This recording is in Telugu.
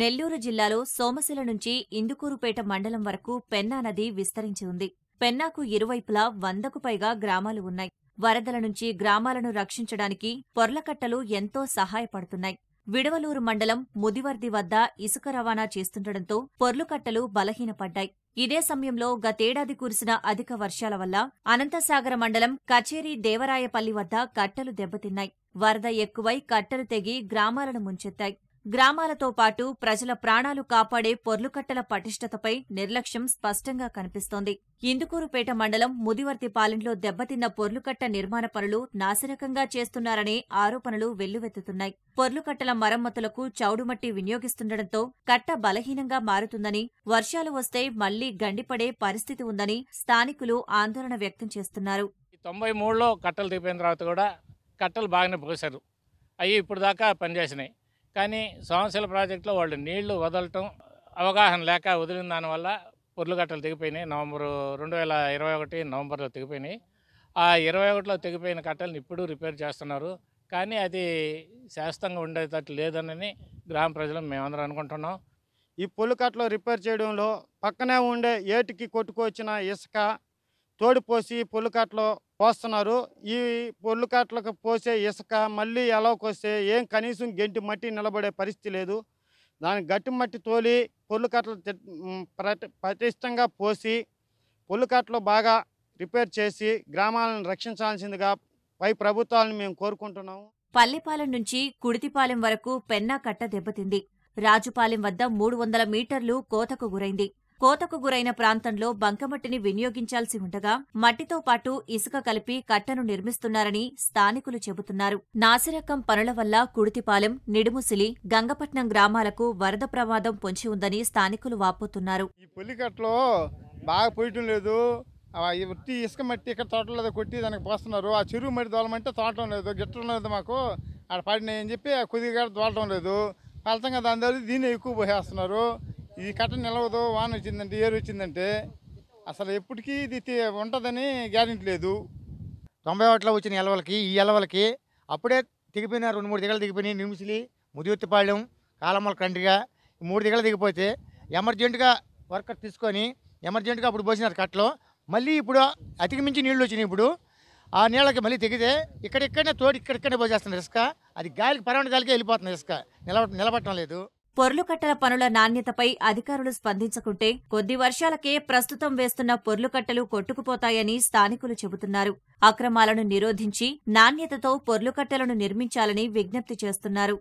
నెల్లూరు జిల్లాలో సోమశిల నుంచి ఇందుకూరుపేట మండలం వరకు పెన్నా నది విస్తరించి ఉంది పెన్నాకు ఇరువైపులా వందకు పైగా గ్రామాలు ఉన్నాయి వరదల నుంచి గ్రామాలను రక్షించడానికి పొర్లకట్టలు ఎంతో సహాయపడుతున్నాయి విడవలూరు మండలం ముదివర్ది వద్ద ఇసుక రవాణా చేస్తుండటంతో పొర్లుకట్టలు బలహీనపడ్డాయి ఇదే సమయంలో గతేడాది కురిసిన అధిక వర్షాల వల్ల అనంతసాగర మండలం కచేరీ దేవరాయపల్లి వద్ద కట్టలు దెబ్బతిన్నాయి వరద ఎక్కువై కట్టలు తెగి గ్రామాలను ముంచెత్తాయి గ్రామాలతో పాటు ప్రజల ప్రాణాలు కాపాడే పొర్లుకట్టల పటిష్టతపై నిర్లక్ష్యం స్పష్టంగా కనిపిస్తోంది ఇందుకూరుపేట మండలం ముదివర్తిపాలెంలో దెబ్బతిన్న పొర్లుకట్ట నిర్మాణ పనులు నాసిరకంగా చేస్తున్నారనే ఆరోపణలు వెల్లువెత్తుతున్నాయి పొర్లుకట్టల మరమ్మతులకు చౌడుమట్టి వినియోగిస్తుండటంతో కట్ట బలహీనంగా మారుతుందని వర్షాలు వస్తే మళ్లీ గండిపడే పరిస్థితి ఉందని స్థానికులు ఆందోళన వ్యక్తం చేస్తున్నారు తొంభై మూడులో కట్టలు దిగిపోయిన తర్వాత కూడా కట్టలు బాగానే పోసారు అవి ఇప్పుడు దాకా పనిచేసినాయి కానీ సోమశిల ప్రాజెక్టులో వాళ్ళు నీళ్లు వదలటం అవగాహన లేక వదిలిన దానివల్ల గట్టలు తెగిపోయినాయి నవంబరు రెండు వేల ఇరవై ఒకటి నవంబర్లో తెగిపోయినాయి ఆ ఇరవై ఒకటిలో తెగిపోయిన కట్టలను ఇప్పుడు రిపేర్ చేస్తున్నారు కానీ అది శాశ్వతంగా ఉండేటట్టు లేదనని గ్రామ ప్రజలు మేమందరం అనుకుంటున్నాం ఈ కట్టలు రిపేర్ చేయడంలో పక్కనే ఉండే ఏటికి కొట్టుకు వచ్చిన ఇసుక తోడిపోసి కట్టలో పోస్తున్నారు ఈ పొర్లు పోసే ఇసుక మళ్ళీ వస్తే ఏం కనీసం గెంటి మట్టి నిలబడే పరిస్థితి లేదు దాని గట్టి మట్టి తోలి పొర్లు కట్టలు ప్రతిష్టంగా పోసి పొర్లు కట్టలు బాగా రిపేర్ చేసి గ్రామాలను రక్షించాల్సిందిగా పై ప్రభుత్వాలను మేము కోరుకుంటున్నాము పల్లెపాలెం నుంచి కుడితిపాలెం వరకు పెన్నా కట్ట దెబ్బతింది రాజుపాలెం వద్ద మూడు వందల మీటర్లు కోతకు గురైంది కోతకు గురైన ప్రాంతంలో బంకమట్టిని వినియోగించాల్సి ఉండగా మట్టితో పాటు ఇసుక కలిపి కట్టను నిర్మిస్తున్నారని స్థానికులు చెబుతున్నారు నాసిరకం పనుల వల్ల కుడితిపాలెం నిడుముసిలి గంగపట్నం గ్రామాలకు వరద ప్రమాదం పొంచి ఉందని స్థానికులు వాపోతున్నారు ఈ పులికట్లో బాగా పోయటం లేదు ఇసుక మట్టి ఇక్కడ తోటలో కొట్టి దానికి పోస్తున్నారు ఆ చెరువు మట్టి దోలమంటే తోటం లేదు గిట్టడం లేదు మాకు ఆడ పడినాయని చెప్పి కొద్దిగా దోలటం లేదు ఫలితంగా దాని దీన్ని ఎక్కువ పోసేస్తున్నారు ఈ కట్ట నిలవదు వాన వచ్చిందంటే ఏరు వచ్చిందంటే అసలు ఎప్పటికీ ఇది ఉంటుందని గ్యారెంటీ లేదు తొంభై ఒకటిలో వచ్చిన ఎలవలకి ఈ ఎలవలకి అప్పుడే దిగిపోయిన రెండు మూడు దిగలు దిగిపోయినాయి నిమిసిలి ముదిగుత్తిపాళ్యం కాలమ్మల కండ్రిగా మూడు దిగలు దిగిపోతే ఎమర్జెంటుగా వర్కర్ తీసుకొని ఎమర్జెంటుగా అప్పుడు పోసినారు కట్టలో మళ్ళీ ఇప్పుడు అతికి మించి నీళ్ళు వచ్చినాయి ఇప్పుడు ఆ నీళ్ళకి మళ్ళీ దిగితే ఇక్కడిక్కడనే తోడి ఇక్కడిక్కడనే పోసేస్తున్నారు ఇసుక అది గాలికి పరమైన గాలికే వెళ్ళిపోతుంది ఇసుక నిలబ నిలబట్టడం లేదు పొర్లుకట్టల పనుల నాణ్యతపై అధికారులు స్పందించకుంటే కొద్ది వర్షాలకే ప్రస్తుతం వేస్తున్న పొర్లుకట్టలు కొట్టుకుపోతాయని స్థానికులు చెబుతున్నారు అక్రమాలను నిరోధించి నాణ్యతతో పొర్లుకట్టలను నిర్మించాలని విజ్ఞప్తి చేస్తున్నారు